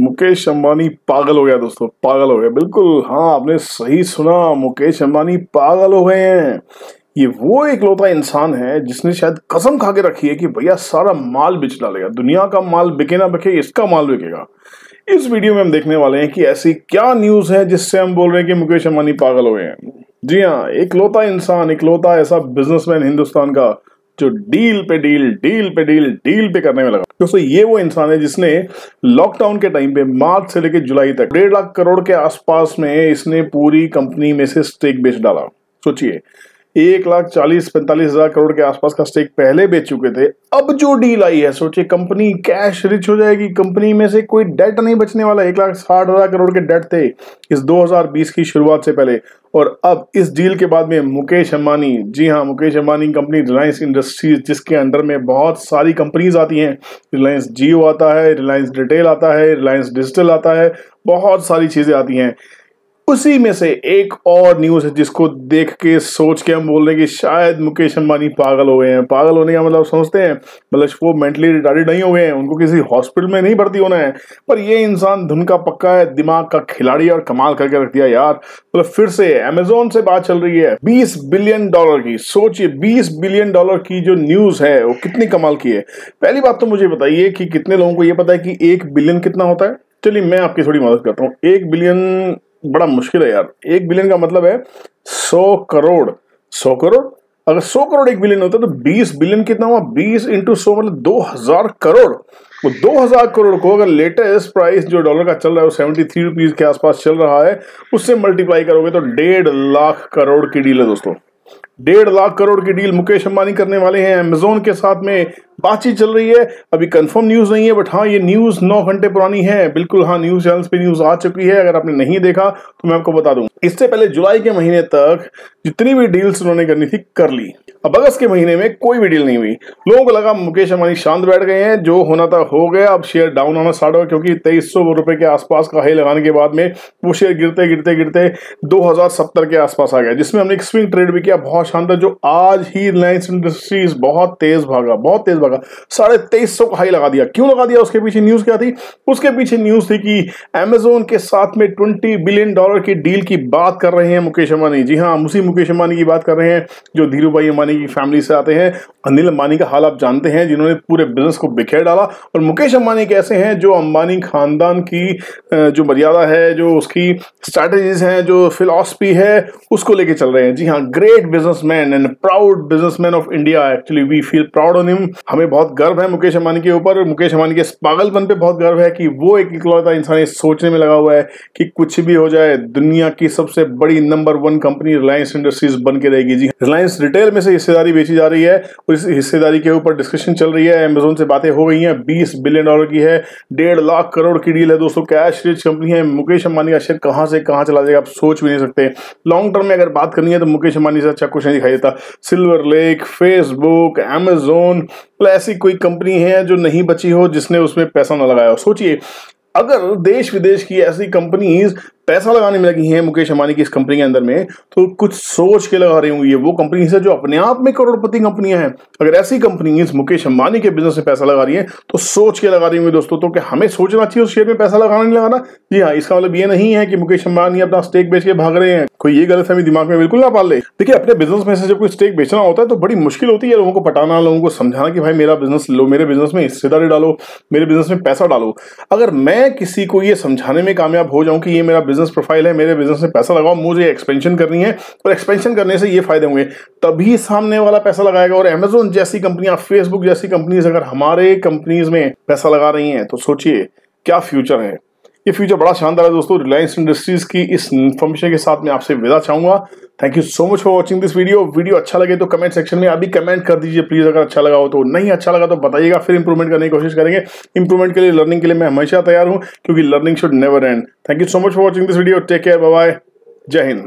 मुकेश अंबानी पागल हो गया दोस्तों पागल हो गया बिल्कुल हाँ आपने सही सुना मुकेश अंबानी पागल हो गए हैं ये वो इकलौता इंसान है जिसने शायद कसम खा के रखी है कि भैया सारा माल बिच डालेगा दुनिया का माल बिके ना बिके इसका माल बिकेगा इस वीडियो में हम देखने वाले हैं कि ऐसी क्या न्यूज़ है जिससे हम बोल रहे हैं कि मुकेश अंबानी पागल हो गए हैं जी हाँ इकलौता इंसान इकलौता ऐसा बिजनेसमैन हिंदुस्तान का जो डील पे डील डील पे डील डील पे करने में लगा दोस्तों ये वो इंसान है जिसने लॉकडाउन के टाइम पे मार्च से लेकर जुलाई तक डेढ़ लाख करोड़ के आसपास में इसने पूरी कंपनी में से स्टेक बेच डाला सोचिए एक लाख चालीस पैंतालीस हजार करोड़ के आसपास का स्टेक पहले बेच चुके थे अब जो डील आई है सोचिए कंपनी कैश रिच हो जाएगी कंपनी में से कोई डेट नहीं बचने वाला एक लाख साठ हजार करोड़ के डेट थे इस 2020 की शुरुआत से पहले और अब इस डील के बाद में मुकेश अंबानी जी हाँ मुकेश अंबानी कंपनी रिलायंस इंडस्ट्रीज जिसके अंडर में बहुत सारी कंपनीज आती हैं रिलायंस जियो आता है रिलायंस रिटेल आता है रिलायंस डिजिटल आता है बहुत सारी चीज़ें आती हैं उसी में से एक और न्यूज़ है जिसको देख के सोच के हम बोल रहे हैं कि शायद मुकेश अंबानी पागल हो गए हैं पागल होने का मतलब समझते हैं मतलब वो मेंटली रिटायर्ड नहीं हुए हैं उनको किसी हॉस्पिटल में नहीं भर्ती होना है पर ये इंसान धुन का पक्का है दिमाग का खिलाड़ी और कमाल करके रख दिया यार मतलब फिर से अमेजोन से बात चल रही है बीस बिलियन डॉलर की सोचिए बीस बिलियन डॉलर की जो न्यूज़ है वो कितनी कमाल की है पहली बात तो मुझे बताइए कि कितने लोगों को ये पता है कि एक बिलियन कितना होता है चलिए मैं आपकी थोड़ी मदद करता हूँ एक बिलियन बड़ा मुश्किल है यार एक बिलियन का मतलब है सौ करोड़ सौ करोड़ अगर सौ करोड़ एक बिलियन होता तो बीस बिलियन कितना हुआ बीस इंटू सौ मतलब दो हजार करोड़ वो दो हजार करोड़ को अगर लेटेस्ट प्राइस जो डॉलर का चल रहा है वो सेवेंटी थ्री रुपीज के आसपास चल रहा है उससे मल्टीप्लाई करोगे तो डेढ़ लाख करोड़ की डील है दोस्तों डेढ़ लाख करोड़ की डील मुकेश अंबानी करने वाले हैं अमेजोन के साथ में बातचीत चल रही है अभी कंफर्म न्यूज़ नहीं है बट हाँ ये न्यूज़ नौ घंटे पुरानी है बिल्कुल हाँ न्यूज़ चैनल्स पे न्यूज़ आ चुकी है अगर आपने नहीं देखा तो मैं आपको बता दूं इससे पहले जुलाई के महीने तक जितनी भी डील्स उन्होंने करनी थी कर ली अब अगस्त के महीने में कोई भी डील नहीं हुई लोगों को लगा मुकेश अंबानी शांत बैठ गए हैं जो होना था हो गया अब शेयर डाउन होना स्टार्ट हो क्योंकि तेईस सौ रुपए के आसपास का हाई लगाने के बाद में वो शेयर गिरते गिरते गिरते दो के आसपास आ गया जिसमें हमने एक स्विंग ट्रेड भी किया बहुत शानदार जो आज ही रिलायंस इंडस्ट्रीज बहुत तेज भागा बहुत तेज भागा साढ़े तेईस सौ का हाई लगा दिया क्यों लगा दिया उसके पीछे न्यूज क्या थी उसके पीछे न्यूज थी कि अमेजोन के साथ में ट्वेंटी बिलियन डॉलर की डील की बात कर रहे हैं मुकेश अंबानी जी हाँ उसी मुकेश अंबानी की बात कर रहे हैं जो धीरू भाई अंबानी की फैमिली से आते हैं अनिल अंबानी का हाल आप जानते हैं जिन्होंने पूरे बिजनेस को बिखेर डाला और मुकेश अंबानी कैसे हैं जो अंबानी खानदान की जो मर्यादा है जो उसकी स्ट्रैटेजीज हैं जो फिलॉसफी है उसको लेके चल रहे हैं जी हाँ great business businessman and proud businessman of India actually we feel proud on him हमें बहुत गर्व है मुकेश अंबानी के ऊपर मुकेश अंबानी के पागलपन पे बहुत गर्व है कि वो एक इकलौता इंसान सोचने में लगा हुआ है कि कुछ भी हो जाए दुनिया की सबसे बड़ी number one company Reliance Industries बन के रहेगी जी रिलायंस रिटेल में से हिस्सेदारी बेची जा रही है और इस हिस्सेदारी के ऊपर डिस्कशन चल रही है अमेजोन से बातें हो गई हैं बीस बिलियन डॉलर की है डेढ़ लाख करोड़ की डील है दोस्तों कैश रिच कंपनी है मुकेश अंबानी का शेयर कहां से कहां चला जाएगा आप सोच भी नहीं सकते लॉन्ग टर्म में अगर बात करनी है तो मुकेश अंबानी से अच्छा कुछ में दिखाई देता सिल्वर लेक फेसबुक एमेजोन ऐसी कोई कंपनी है जो नहीं बची हो जिसने उसमें पैसा ना लगाया हो सोचिए अगर देश विदेश की ऐसी कंपनीज पैसा लगाने में लगी हैं मुकेश अंबानी की इस कंपनी के अंदर में तो कुछ सोच के लगा रही होंगी ये वो कंपनी है जो अपने आप में करोड़पति कंपनियां हैं अगर ऐसी कंपनी मुकेश अंबानी के बिजनेस में पैसा लगा रही है तो सोच के लगा रही होंगी दोस्तों तो कि हमें सोचना चाहिए उस शेयर में पैसा लगाना नहीं लगाना जी हाँ इसका मतलब ये नहीं है कि मुकेश अंबानी अपना स्टेक बेच के भाग रहे हैं कोई ये गलत हमें दिमाग में बिल्कुल ना पाल ले देखिए अपने बिजनेस में से जब कोई स्टेक बेचना होता है तो बड़ी मुश्किल होती है लोगों को पटाना लोगों को समझाना कि भाई मेरा बिजनेस लो मेरे बिजनेस में हिस्सेदारी डालो मेरे बिजनेस में पैसा डालो अगर मैं किसी को ये समझाने में कामयाब हो जाऊं कि ये मेरा बिजनेस प्रोफाइल है मेरे बिजनेस में पैसा लगाओ मुझे एक्सपेंशन करनी है और एक्सपेंशन करने से ये फायदे होंगे तभी सामने वाला पैसा लगाएगा और अमेजोन जैसी कंपनियां फेसबुक जैसी कंपनीज अगर हमारे कंपनीज में पैसा लगा रही हैं तो सोचिए क्या फ्यूचर है ये फ्यूचर बड़ा शानदार है दोस्तों रिलायंस इंडस्ट्रीज की इस इन्फॉर्मेशन के साथ मैं आपसे विदा चाहूंगा thank you so much for watching this video video अच्छा लगे तो कमेंट सेक्शन में अभी कमेंट कर दीजिए प्लीज अगर अच्छा लगा हो तो नहीं अच्छा लगा तो बताइएगा फिर इंप्रूवमेंट करने की कोशिश करेंगे इंप्रूवमेंट के लिए लर्निंग के लिए मैं हमेशा तैयार हूँ क्योंकि learning should never end thank you so much for watching this video take care bye जय हिंद